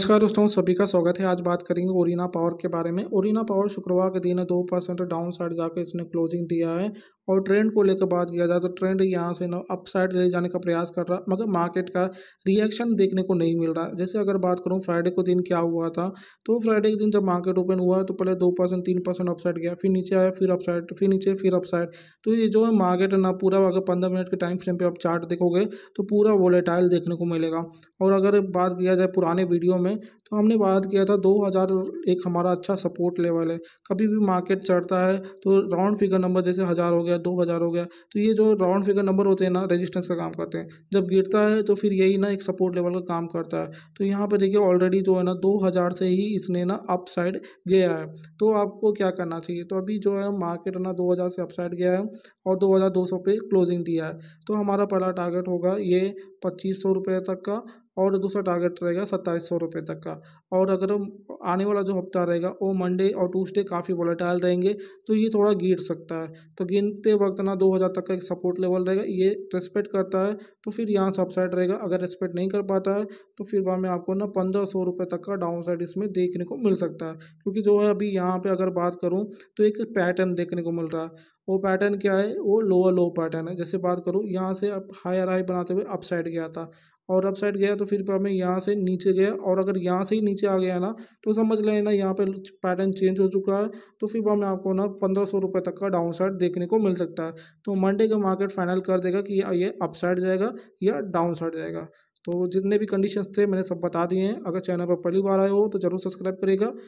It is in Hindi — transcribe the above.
नमस्कार दोस्तों सभी का स्वागत है आज बात करेंगे ओरिना पावर के बारे में ओरिना पावर शुक्रवार के दिन दो परसेंट डाउन साइड जाकर इसने क्लोजिंग दिया है और ट्रेंड को लेकर बात किया जाए तो ट्रेंड यहाँ से ना अप साइड ले जाने का प्रयास कर रहा मगर मार्केट का रिएक्शन देखने को नहीं मिल रहा जैसे अगर बात करूँ फ्राइडे को दिन क्या हुआ था तो फ्राइडे के दिन जब मार्केट ओपन हुआ तो पहले दो परसेंट तीन परसेंट अपसाइड गया फिर नीचे आया फिर अपसाइड फिर नीचे फिर अपसाइड तो ये जो है मार्केट ना पूरा अगर पंद्रह मिनट के टाइम फ्रेम पर आप चार्ट देखोगे तो पूरा वोलेटाइल देखने को मिलेगा और अगर बात किया जाए पुराने वीडियो में तो हमने बात किया था दो हज़ार एक हमारा अच्छा सपोर्ट लेवल है कभी भी मार्केट चढ़ता है तो राउंड फिगर नंबर जैसे हज़ार हो गया दो हज़ार हो गया तो ये जो राउंड फिगर नंबर होते हैं ना रेजिस्टेंस का काम करते हैं जब गिरता है तो फिर यही ना एक सपोर्ट लेवल का काम करता है तो यहाँ पर देखिए ऑलरेडी जो है ना दो हज़ार से ही इसने ना अप साइड गया है तो आपको क्या करना चाहिए तो अभी जो है मार्केट ना दो हज़ार से अप साइड गया है और दो हज़ार दो सौ पे क्लोजिंग दिया है तो हमारा पहला टारगेट होगा ये पच्चीस सौ रुपये तक का और दूसरा टारगेट रहेगा सत्ताईस सौ रुपये तक का और अगर आने वाला जो हफ्ता रहेगा वो मंडे और ट्यूसडे काफ़ी वोलेटाइल रहेंगे तो ये थोड़ा गिर सकता है तो गिनते वक्त ना दो हज़ार तक का एक सपोर्ट लेवल रहेगा ये रेस्पेक्ट करता है तो फिर यहाँ से अपसाइड रहेगा अगर रेस्पेक्ट नहीं कर पाता है तो फिर बाद में आपको ना पंद्रह सौ रुपये तक का डाउन साइड इसमें देखने को मिल सकता है क्योंकि जो है अभी यहाँ पर अगर बात करूँ तो एक पैटर्न देखने को मिल रहा है वो पैटर्न क्या है वो लोअर लो पैटर्न है जैसे बात करूँ यहाँ से अब हायर हाई बनाते हुए अप साइड गया था और अप साइड गया तो फिर हमें यहाँ से नीचे गया और अगर यहाँ से ही नीचे आ गया ना तो समझ लें ना यहाँ पे पैटर्न चेंज हो चुका है तो फिर हमें आपको ना पंद्रह सौ रुपये तक का डाउन साइड देखने को मिल सकता है तो मंडे का मार्केट फाइनल कर देगा कि ये अप साइड जाएगा या डाउन साइड जाएगा तो जितने भी कंडीशन थे मैंने सब बता दिए हैं अगर चैनल पर पहली बार आए हो तो ज़रूर सब्सक्राइब करेगा